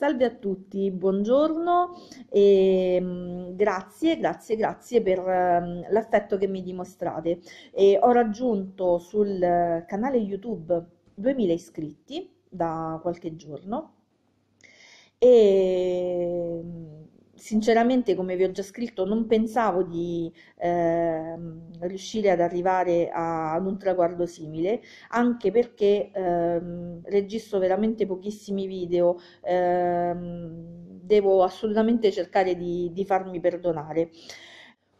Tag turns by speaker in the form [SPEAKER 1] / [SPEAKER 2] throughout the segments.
[SPEAKER 1] Salve a tutti, buongiorno e mm, grazie, grazie, grazie per ehm, l'affetto che mi dimostrate. E ho raggiunto sul canale YouTube 2000 iscritti da qualche giorno e mm, sinceramente, come vi ho già scritto, non pensavo di eh, riuscire ad arrivare a, ad un traguardo simile, anche perché eh, registro veramente pochissimi video, eh, devo assolutamente cercare di, di farmi perdonare.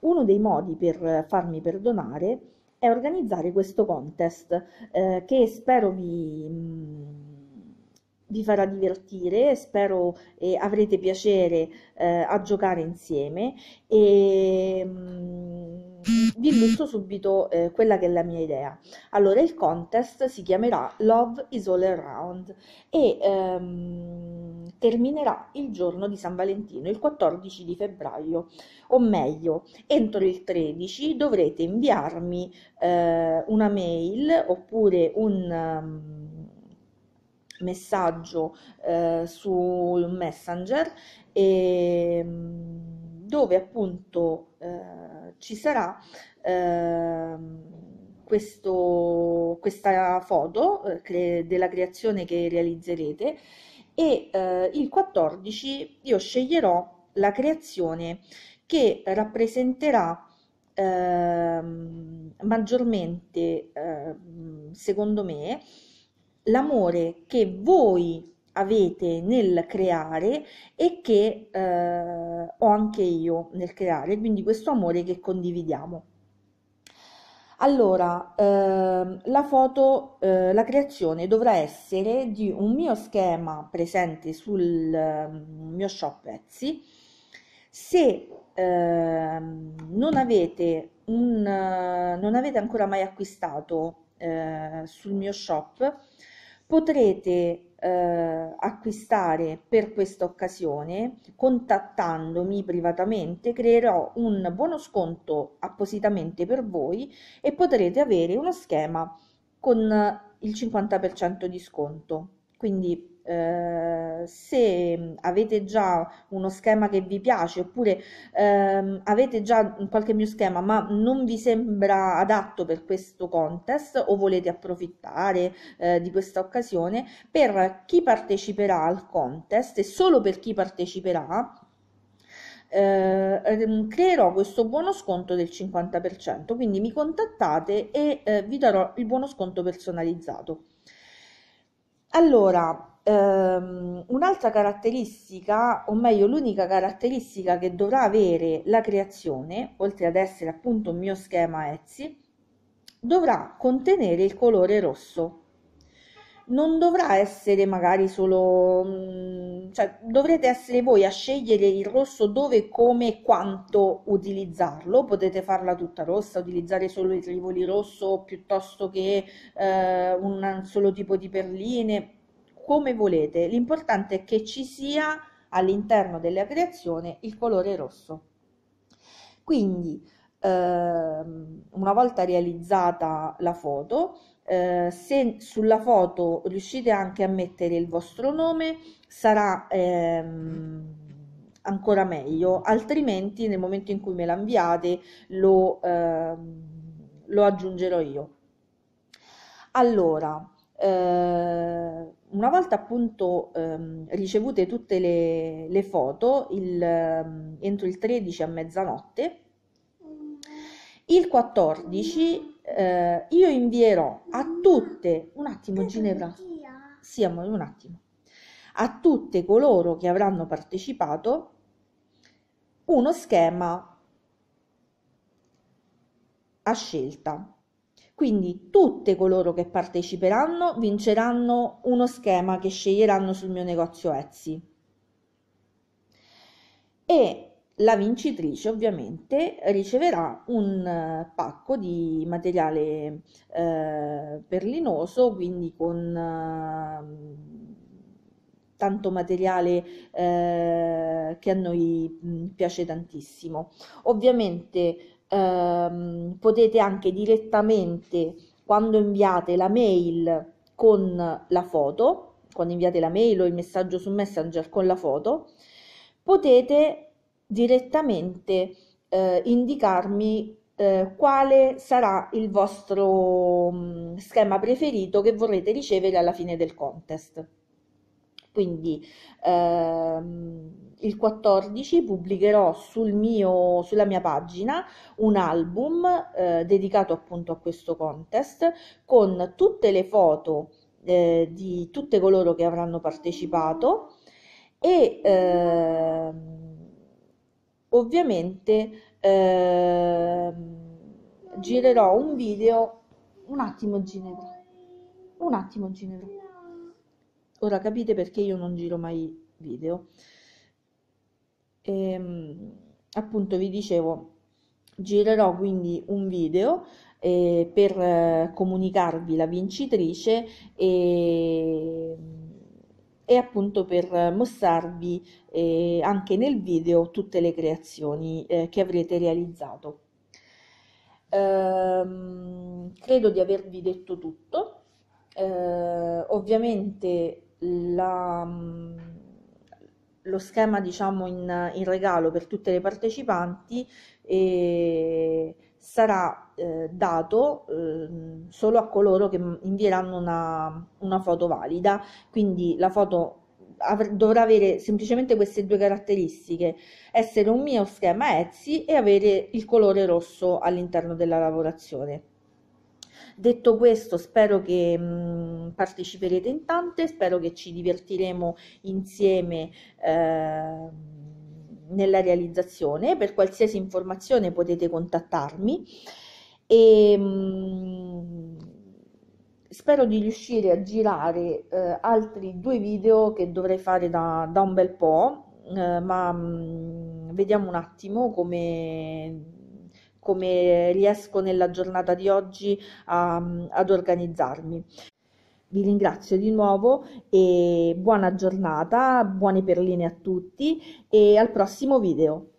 [SPEAKER 1] Uno dei modi per farmi perdonare è organizzare questo contest eh, che spero vi, vi farà divertire, spero eh, avrete piacere eh, a giocare insieme e mh, mm, vi illustro subito eh, quella che è la mia idea. Allora, il contest si chiamerà Love is All Around e ehm, terminerà il giorno di San Valentino, il 14 di febbraio, o meglio, entro il 13 dovrete inviarmi eh, una mail oppure un... Um, messaggio eh, su Messenger e, ehm, dove appunto eh, ci sarà ehm, questo, questa foto eh, cre- della creazione che realizzerete e eh, il 14 io sceglierò la creazione che rappresenterà ehm, maggiormente, secondo me, l'amore che voi avete nel creare e che eh, ho anche io nel creare, quindi questo amore che condividiamo. Allora, eh, la foto, eh, la creazione dovrà essere di un mio schema presente sul ehm, mio shop Etsy. Se ehm, non avete, un, non, avete ancora mai acquistato eh, sul mio shop, potrete eh, acquistare per questa occasione contattandomi privatamente creerò un buono sconto appositamente per voi e potrete avere uno schema con il 50% di sconto quindi Ehm, se mm, avete già uno schema che vi piace oppure ehm, avete già qualche mio schema ma non vi sembra adatto per questo contest o volete approfittare eh, di questa occasione, per chi parteciperà al contest e solo per chi parteciperà eh, mm, creerò questo buono sconto del 50%, quindi mi contattate e eh, vi darò il buono sconto personalizzato. Allora, ehm, un'altra caratteristica, o meglio l'unica caratteristica che dovrà avere la creazione, oltre ad essere appunto un mio schema Etsy, dovrà contenere il colore rosso non dovrà essere magari solo, mm, cioè dovrete essere voi a scegliere il rosso dove, come e quanto utilizzarlo, potete farla tutta rossa, utilizzare solo i trivoli rosso piuttosto che eh, un solo tipo di perline, come volete, l'importante è che ci sia all'interno della creazione il colore rosso. Quindi, ehm, una volta realizzata la foto, eh, se sulla foto riuscite anche a mettere il vostro nome sarà ehm, ancora meglio altrimenti nel momento in cui me la lo, ehm, lo aggiungerò io allora eh, una volta appunto ehm, ricevute tutte le, le foto il, ehm, entro il 13 a mezzanotte, il 14 eh, io invierò a tutte, un attimo Ginevra, sì amore, un attimo, a tutte coloro che avranno partecipato uno schema a scelta. Quindi tutte coloro che parteciperanno vinceranno uno schema che sceglieranno sul mio negozio Etsy. E la vincitrice ovviamente riceverà un eh, pacco di materiale eh, perlinoso, quindi con eh, tanto materiale eh, che a noi mm, piace tantissimo. Ovviamente ehm, potete anche direttamente quando inviate la mail con la foto, quando inviate la mail o il messaggio su Messenger con la foto, potete direttamente eh, indicarmi eh, quale sarà il vostro mh, mm, schema preferito che vorrete ricevere alla fine del contest. Quindi ehm, il 14 pubblicherò sul mio, sulla mia pagina un album eh, dedicato appunto a questo contest con tutte le foto eh, di tutte coloro che avranno partecipato e ehm, ovviamente eh, girerò un video un attimo Ginevra un attimo Ginevra ora capite perché io non giro mai video e, ehm, appunto vi dicevo girerò quindi un video eh, per eh, comunicarvi la vincitrice e e appunto per mostrarvi eh, anche nel video tutte le creazioni eh, che avrete realizzato. Ehm, credo di avervi detto tutto. Ehm, ovviamente la, mm, lo schema diciamo in, in, regalo per tutte le partecipanti e eh, sarà eh, dato eh, solo a coloro che invieranno una, una foto valida, quindi la foto av- dovrà avere semplicemente queste due caratteristiche, essere un mio schema Etsy e avere il colore rosso all'interno della lavorazione. Detto questo, spero che mh, mhmm, parteciperete in tante, spero che ci divertiremo insieme. Eh, nella realizzazione. Per qualsiasi informazione potete contattarmi e mm, spero di riuscire a girare eh, altri due video che dovrei fare da, da un bel po', eh, ma mh, mm, vediamo un attimo come, come riesco nella giornata di oggi a, mm, ad organizzarmi vi ringrazio di nuovo e buona giornata, buone perline a tutti e al prossimo video.